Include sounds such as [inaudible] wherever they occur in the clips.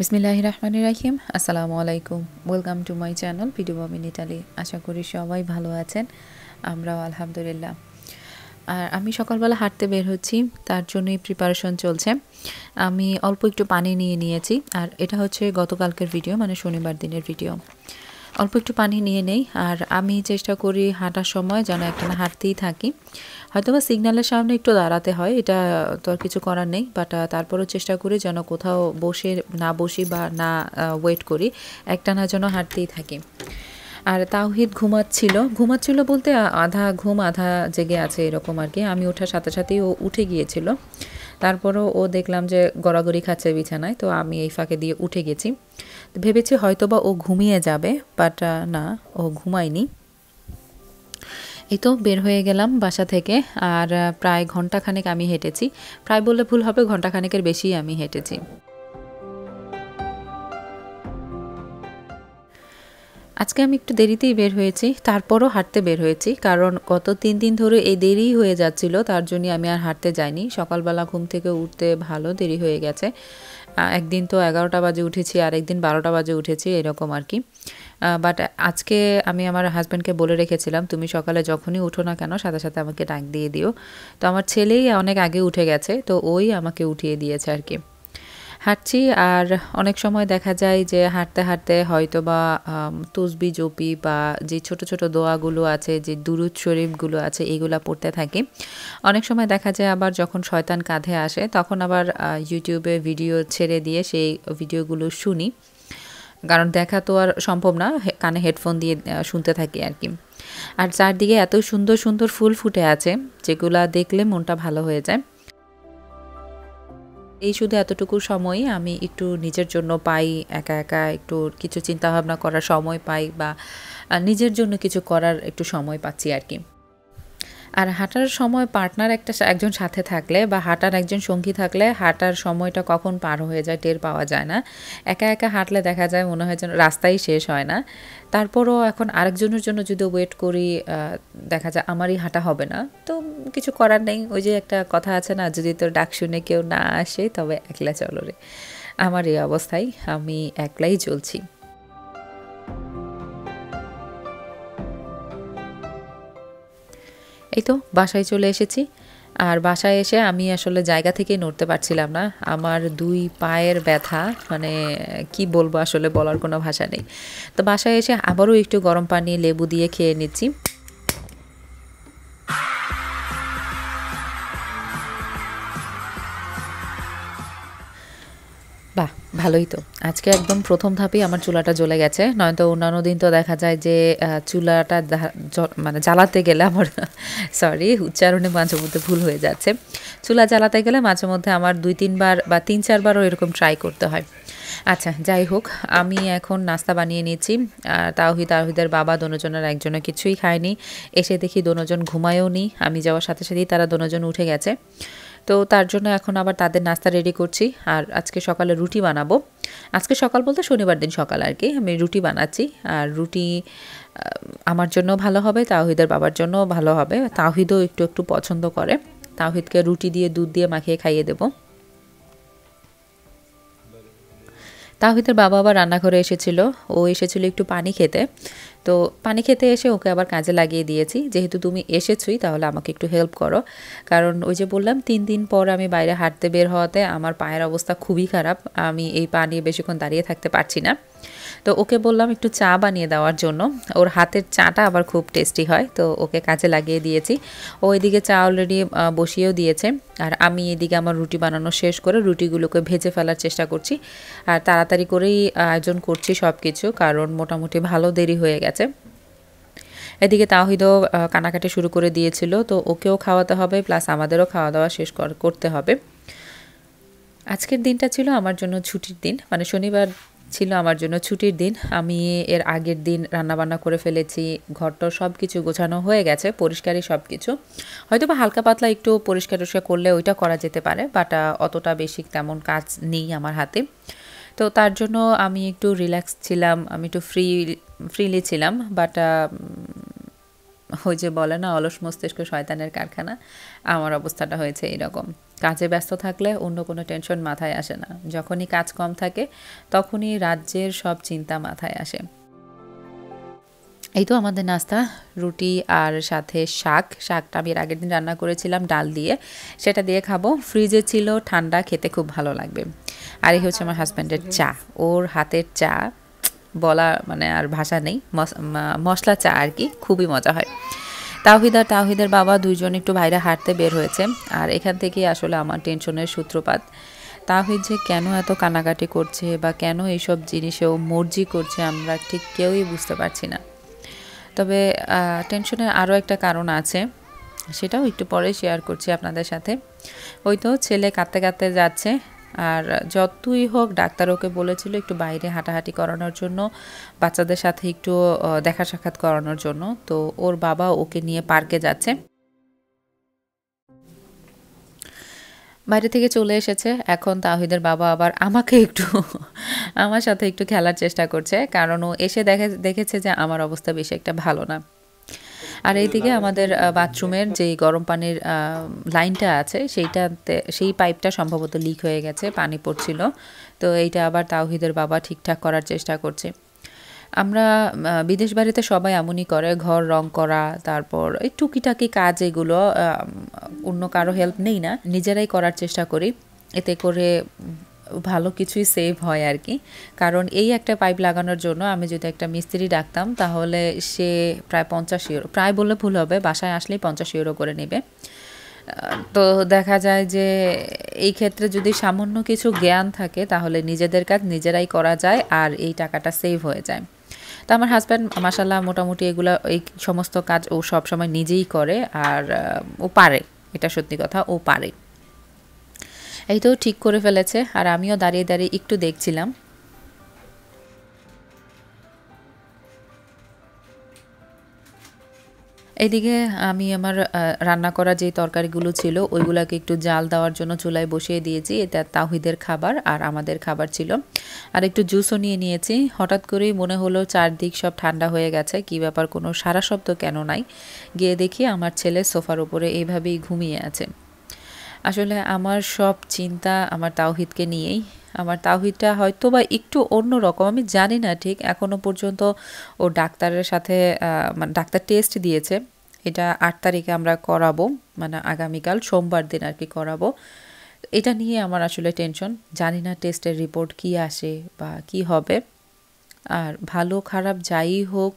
বিসমিল্লাহ রহমান রাহিম আসসালামু আলাইকুম ওয়েলকাম টু মাই চ্যানেল পিডুবমিন ইটালি আশা করি সবাই ভালো আছেন আমরাও আলহামদুলিল্লাহ আর আমি সকালবেলা হাঁটতে বের হচ্ছি তার জন্যই প্রিপারেশন চলছে আমি অল্প একটু পানি নিয়ে নিয়েছি আর এটা হচ্ছে গতকালকের ভিডিও মানে শনিবার দিনের ভিডিও অল্প একটু পানি নিয়ে নেই আর আমি চেষ্টা করি হাঁটার সময় যেন একটা হাঁটতেই থাকি হয়তো বা সিগন্যালের সামনে একটু দাঁড়াতে হয় এটা তো আর কিছু করার নেই বাট তারপরও চেষ্টা করি যেন কোথাও বসে না বসি বা না ওয়েট করি একটা না যেন হাঁটতেই থাকি আর তাওহিদ ঘুমাচ্ছিল ঘুমাচ্ছিল বলতে আধা ঘুম আধা জেগে আছে এরকম আর কি আমি ওঠার সাথে সাথেই ও উঠে গিয়েছিল তারপরও ও দেখলাম যে গড়াগড়ি খাচ্ছে বিছানায় তো আমি এই ফাঁকে দিয়ে উঠে গেছি ভেবেছি হয়তোবা ও ঘুমিয়ে যাবে বাট না ও ঘুমায়নি এই তো বের হয়ে গেলাম বাসা থেকে আর প্রায় ঘণ্টাখানেক আমি হেঁটেছি প্রায় বললে ভুল হবে ঘন্টাখানেকের বেশি আমি হেঁটেছি আজকে আমি একটু দেরিতেই বের হয়েছি তারপরও হাঁটতে বের হয়েছি কারণ গত তিন দিন ধরে এই দেরি হয়ে যাচ্ছিল তার জন্য আমি আর হাঁটতে যাইনি সকালবেলা ঘুম থেকে উঠতে ভালো দেরি হয়ে গেছে একদিন তো এগারোটা বাজে উঠেছি আর একদিন বারোটা বাজে উঠেছি এরকম আর কি বাট আজকে আমি আমার হাজব্যান্ডকে বলে রেখেছিলাম তুমি সকালে যখনই উঠো না কেন সাথে সাথে আমাকে ডাক দিয়ে দিও তো আমার ছেলেই অনেক আগে উঠে গেছে তো ওই আমাকে উঠিয়ে দিয়েছে আর কি হাঁটছি আর অনেক সময় দেখা যায় যে হাঁটতে হাঁটতে হয়তো বা তসবি জপি বা যে ছোট ছোট দোয়াগুলো আছে যে দুরুদ শরীফগুলো আছে এগুলা পড়তে থাকি অনেক সময় দেখা যায় আবার যখন শয়তান কাঁধে আসে তখন আবার ইউটিউবে ভিডিও ছেড়ে দিয়ে সেই ভিডিওগুলো শুনি কারণ দেখা তো আর সম্ভব না কানে হেডফোন দিয়ে শুনতে থাকি আর কি আর চারদিকে এত সুন্দর সুন্দর ফুল ফুটে আছে যেগুলা দেখলে মনটা ভালো হয়ে যায় এই শুধু এতটুকু সময় আমি একটু নিজের জন্য পাই একা একা একটু কিছু চিন্তাভাবনা করার সময় পাই বা নিজের জন্য কিছু করার একটু সময় পাচ্ছি আর কি আর হাঁটার সময় পার্টনার একটা একজন সাথে থাকলে বা হাঁটার একজন সঙ্গী থাকলে হাঁটার সময়টা কখন পার হয়ে যায় টের পাওয়া যায় না একা একা হাঁটলে দেখা যায় মনে হয় যেন রাস্তাই শেষ হয় না তারপরও এখন আরেকজনের জন্য যদি ওয়েট করি দেখা যায় আমারই হাঁটা হবে না তো কিছু করার নেই ওই যে একটা কথা আছে না যদি তোর ডাক শুনে কেউ না আসে তবে একলা চলরে আমার এই অবস্থায় আমি একলাই চলছি এই তো বাসায় চলে এসেছি আর বাসায় এসে আমি আসলে জায়গা থেকে নড়তে পারছিলাম না আমার দুই পায়ের ব্যথা মানে কি বলবো আসলে বলার কোনো ভাষা নেই তো বাসায় এসে আবারও একটু গরম পানি লেবু দিয়ে খেয়ে নিচ্ছি বাহ ভালোই তো আজকে একদম প্রথম ধাপেই আমার চুলাটা জ্বলে গেছে নয়তো অন্যান্য দিন তো দেখা যায় যে চুলাটা মানে জ্বালাতে গেলে আমার সরি [laughs] উচ্চারণে মাঝে মধ্যে ভুল হয়ে যাচ্ছে চুলা জ্বালাতে গেলে মাঝে মধ্যে আমার দুই তিনবার বা তিন চারবারও এরকম ট্রাই করতে হয় আচ্ছা যাই হোক আমি এখন নাস্তা বানিয়ে নিয়েছি তাওহিদ তাওহিদের বাবা দনোজনের একজনে কিছুই খায়নি এসে দেখি দোনোজন ঘুমায়ও নি আমি যাওয়ার সাথে সাথেই তারা দোনোজন উঠে গেছে তো তার জন্য এখন আবার তাদের নাস্তা রেডি করছি আর আজকে সকালে রুটি বানাবো আজকে সকাল বলতে শনিবার দিন সকাল আর কি আমি রুটি বানাচ্ছি আর রুটি আমার জন্য ভালো হবে তাহিদের বাবার জন্য ভালো হবে তাহিদও একটু একটু পছন্দ করে তাহিদকে রুটি দিয়ে দুধ দিয়ে মাখিয়ে খাইয়ে দেবো তাহিদের বাবা আবার রান্নাঘরে এসেছিল ও এসেছিল একটু পানি খেতে তো পানি খেতে এসে ওকে আবার কাজে লাগিয়ে দিয়েছি যেহেতু তুমি এসেছই তাহলে আমাকে একটু হেল্প করো কারণ ওই যে বললাম তিন দিন পর আমি বাইরে হাঁটতে বের হওয়াতে আমার পায়ের অবস্থা খুবই খারাপ আমি এই পা নিয়ে বেশিক্ষণ দাঁড়িয়ে থাকতে পারছি না তো ওকে বললাম একটু চা বানিয়ে দেওয়ার জন্য ওর হাতের চাটা আবার খুব টেস্টি হয় তো ওকে কাজে লাগিয়ে দিয়েছি ও এদিকে চা অলরেডি বসিয়েও দিয়েছে আর আমি এদিকে আমার রুটি বানানো শেষ করে রুটিগুলোকে ভেজে ফেলার চেষ্টা করছি আর তাড়াতাড়ি করেই আয়োজন করছি সব কিছু কারণ মোটামুটি ভালো দেরি হয়ে গেছে এদিকে তাহিদও কানাকাটি শুরু করে দিয়েছিল তো ওকেও খাওয়াতে হবে প্লাস আমাদেরও খাওয়া দাওয়া শেষ করতে হবে আজকের দিনটা ছিল আমার জন্য ছুটির দিন মানে শনিবার ছিল আমার জন্য ছুটির দিন আমি এর আগের দিন রান্নাবান্না করে ফেলেছি ঘরটর সব কিছু গোছানো হয়ে গেছে পরিষ্কারই সব কিছু হয়তো বা হালকা পাতলা একটু পরিষ্কার টরিষ্কার করলে ওইটা করা যেতে পারে বাট অতটা বেশি তেমন কাজ নেই আমার হাতে তো তার জন্য আমি একটু রিল্যাক্স ছিলাম আমি একটু ফ্রি ফ্রিলি ছিলাম বাট ওই যে বলে না অলস মস্তিষ্ক শয়তানের কারখানা আমার অবস্থাটা হয়েছে এইরকম কাজে ব্যস্ত থাকলে অন্য কোনো টেনশন মাথায় আসে না যখনই কাজ কম থাকে তখনই রাজ্যের সব চিন্তা মাথায় আসে এই তো আমাদের নাস্তা রুটি আর সাথে শাক শাকটা আমি এর আগের দিন রান্না করেছিলাম ডাল দিয়ে সেটা দিয়ে খাবো ফ্রিজে ছিল ঠান্ডা খেতে খুব ভালো লাগবে আর এই হচ্ছে আচ্ছা, আমার হাজব্যান্ডের চা ওর হাতের চা বলা মানে আর ভাষা নেই মশলা চা আর কি খুবই মজা হয় তাহিদ আর তাহিদের বাবা দুইজন একটু বাইরে হাঁটতে বের হয়েছে আর এখান থেকেই আসলে আমার টেনশনের সূত্রপাত তাহিদ যে কেন এত কানাকাটি করছে বা কেন এইসব জিনিসেও মর্জি করছে আমরা ঠিক কেউই বুঝতে পারছি না তবে টেনশনের আরও একটা কারণ আছে সেটাও একটু পরে শেয়ার করছি আপনাদের সাথে ওই তো ছেলে কাঁদতে কাঁদতে যাচ্ছে আর যতই হোক ডাক্তার ওকে বলেছিল একটু বাইরে হাঁটাহাঁটি করানোর জন্য বাচ্চাদের সাথে একটু দেখা সাক্ষাৎ করানোর জন্য তো ওর বাবা ওকে নিয়ে পার্কে যাচ্ছে বাইরে থেকে চলে এসেছে এখন তাহিদের বাবা আবার আমাকে একটু আমার সাথে একটু খেলার চেষ্টা করছে কারণ ও এসে দেখে দেখেছে যে আমার অবস্থা বেশি একটা ভালো না আর এইদিকে আমাদের বাথরুমের যে গরম পানির লাইনটা আছে সেইটাতে সেই পাইপটা সম্ভবত লিক হয়ে গেছে পানি পড়ছিল তো এইটা আবার তাওহিদের বাবা ঠিকঠাক করার চেষ্টা করছে আমরা বিদেশ বাড়িতে সবাই এমনই করে ঘর রং করা তারপর এই টুকিটাকি কাজ এগুলো অন্য কারো হেল্প নেই না নিজেরাই করার চেষ্টা করি এতে করে ভালো কিছুই সেভ হয় আর কি কারণ এই একটা পাইপ লাগানোর জন্য আমি যদি একটা মিস্ত্রি ডাকতাম তাহলে সে প্রায় পঞ্চাশ ইউরো প্রায় বললে ভুল হবে বাসায় আসলেই পঞ্চাশ ইউরো করে নেবে তো দেখা যায় যে এই ক্ষেত্রে যদি সামান্য কিছু জ্ঞান থাকে তাহলে নিজেদের কাজ নিজেরাই করা যায় আর এই টাকাটা সেভ হয়ে যায় তো আমার হাজব্যান্ড মাসাল্লাহ মোটামুটি এগুলো এই সমস্ত কাজ ও সবসময় নিজেই করে আর ও পারে এটা সত্যি কথা ও পারে এই তো ঠিক করে ফেলেছে আর আমিও দাঁড়িয়ে দাঁড়িয়ে একটু দেখছিলাম এদিকে আমি আমার রান্না করা যে তরকারিগুলো ছিল ওইগুলোকে একটু জাল দেওয়ার জন্য চুলায় বসিয়ে দিয়েছি এটা তাহিদের খাবার আর আমাদের খাবার ছিল আর একটু জুসও নিয়ে নিয়েছি হঠাৎ করেই মনে হলো চারদিক সব ঠান্ডা হয়ে গেছে কি ব্যাপার কোনো সারা শব্দ কেন নাই গিয়ে দেখি আমার ছেলে সোফার উপরে এইভাবেই ঘুমিয়ে আছে আসলে আমার সব চিন্তা আমার তাওহিদকে নিয়েই আমার তাওহিদটা হয়তো বা একটু অন্য রকম আমি জানি না ঠিক এখনও পর্যন্ত ও ডাক্তারের সাথে মানে ডাক্তার টেস্ট দিয়েছে এটা আট তারিখে আমরা করাবো মানে আগামীকাল সোমবার দিন আর কি করাবো এটা নিয়ে আমার আসলে টেনশন জানি না টেস্টের রিপোর্ট কি আসে বা কি হবে আর ভালো খারাপ যাই হোক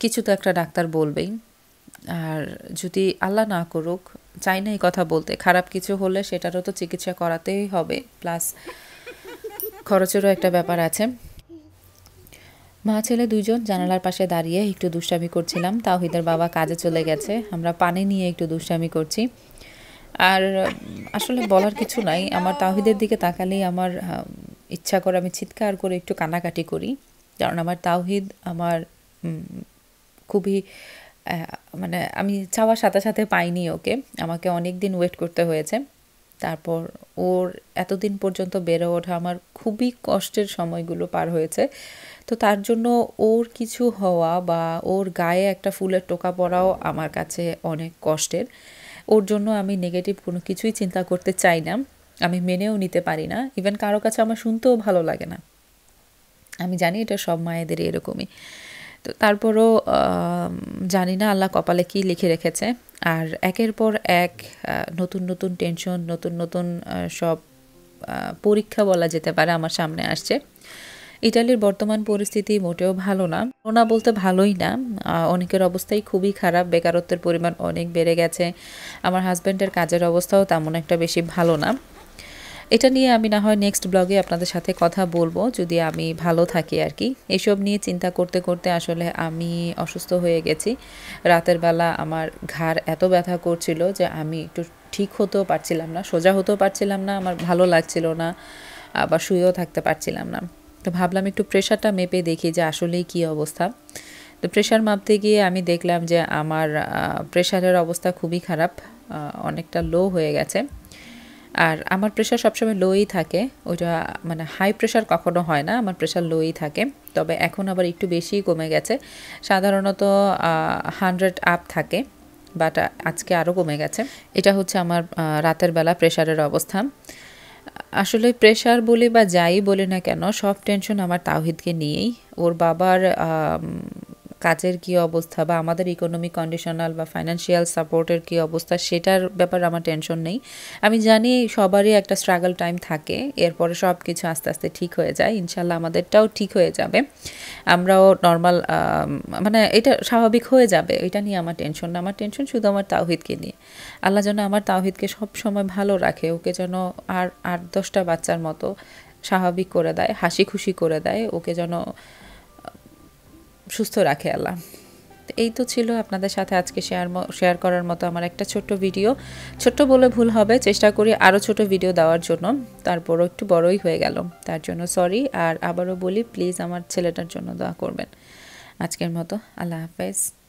কিছু তো একটা ডাক্তার বলবেই আর যদি আল্লাহ না করুক চাই না এই কথা বলতে খারাপ কিছু হলে সেটারও তো চিকিৎসা করাতেই হবে প্লাস খরচেরও একটা ব্যাপার আছে মা ছেলে দুইজন জানালার পাশে দাঁড়িয়ে একটু দুষ্টামি করছিলাম তাওহিদের বাবা কাজে চলে গেছে আমরা পানি নিয়ে একটু দুষ্টামি করছি আর আসলে বলার কিছু নাই আমার তাওহিদের দিকে তাকালেই আমার ইচ্ছা করে আমি চিৎকার করে একটু কানাকাটি করি কারণ আমার তাওহিদ আমার খুবই মানে আমি চাওয়ার সাথে সাথে পাইনি ওকে আমাকে অনেক দিন ওয়েট করতে হয়েছে তারপর ওর এতদিন পর্যন্ত বেড়ে ওঠা আমার খুবই কষ্টের সময়গুলো পার হয়েছে তো তার জন্য ওর কিছু হওয়া বা ওর গায়ে একটা ফুলের টোকা পড়াও আমার কাছে অনেক কষ্টের ওর জন্য আমি নেগেটিভ কোনো কিছুই চিন্তা করতে চাই না আমি মেনেও নিতে পারি না ইভেন কারো কাছে আমার শুনতেও ভালো লাগে না আমি জানি এটা সব মায়েদের এরকমই তো তারপরও জানি না আল্লাহ কপালে কি লিখে রেখেছে আর একের পর এক নতুন নতুন টেনশন নতুন নতুন সব পরীক্ষা বলা যেতে পারে আমার সামনে আসছে ইটালির বর্তমান পরিস্থিতি মোটেও ভালো না করোনা বলতে ভালোই না অনেকের অবস্থাই খুবই খারাপ বেকারত্বের পরিমাণ অনেক বেড়ে গেছে আমার হাজব্যান্ডের কাজের অবস্থাও তেমন একটা বেশি ভালো না এটা নিয়ে আমি না হয় নেক্সট ব্লগে আপনাদের সাথে কথা বলবো যদি আমি ভালো থাকি আর কি এসব নিয়ে চিন্তা করতে করতে আসলে আমি অসুস্থ হয়ে গেছি রাতের বেলা আমার ঘাড় এত ব্যথা করছিল যে আমি একটু ঠিক হতেও পারছিলাম না সোজা হতেও পারছিলাম না আমার ভালো লাগছিল না আবার শুয়েও থাকতে পারছিলাম না তো ভাবলাম একটু প্রেশারটা মেপে দেখি যে আসলেই কী অবস্থা তো প্রেশার মাপতে গিয়ে আমি দেখলাম যে আমার প্রেশারের অবস্থা খুবই খারাপ অনেকটা লো হয়ে গেছে আর আমার প্রেশার সবসময় লোই থাকে ওইটা মানে হাই প্রেশার কখনো হয় না আমার প্রেশার লোই থাকে তবে এখন আবার একটু বেশি কমে গেছে সাধারণত হান্ড্রেড আপ থাকে বাট আজকে আরও কমে গেছে এটা হচ্ছে আমার রাতের বেলা প্রেশারের অবস্থা আসলে প্রেশার বলি বা যাই বলি না কেন সব টেনশন আমার তাওহিদকে নিয়েই ওর বাবার কাজের কি অবস্থা বা আমাদের ইকোনমিক কন্ডিশনাল বা ফাইন্যান্সিয়াল সাপোর্টের কি অবস্থা সেটার ব্যাপারে আমার টেনশন নেই আমি জানি সবারই একটা স্ট্রাগল টাইম থাকে এরপরে সব কিছু আস্তে আস্তে ঠিক হয়ে যায় ইনশাল্লাহ আমাদেরটাও ঠিক হয়ে যাবে আমরাও নর্মাল মানে এটা স্বাভাবিক হয়ে যাবে এটা নিয়ে আমার টেনশন না আমার টেনশন শুধু আমার তাওহিদকে নিয়ে আল্লাহ যেন আমার তাওহিদকে সব সময় ভালো রাখে ওকে যেন আর আট দশটা বাচ্চার মতো স্বাভাবিক করে দেয় হাসি খুশি করে দেয় ওকে যেন সুস্থ রাখে আল্লাহ এই তো ছিল আপনাদের সাথে আজকে শেয়ার শেয়ার করার মতো আমার একটা ছোট্ট ভিডিও ছোট্ট বলে ভুল হবে চেষ্টা করি আরও ছোট ভিডিও দেওয়ার জন্য তারপরও একটু বড়ই হয়ে গেল তার জন্য সরি আর আবারও বলি প্লিজ আমার ছেলেটার জন্য দোয়া করবেন আজকের মতো আল্লাহ হাফেজ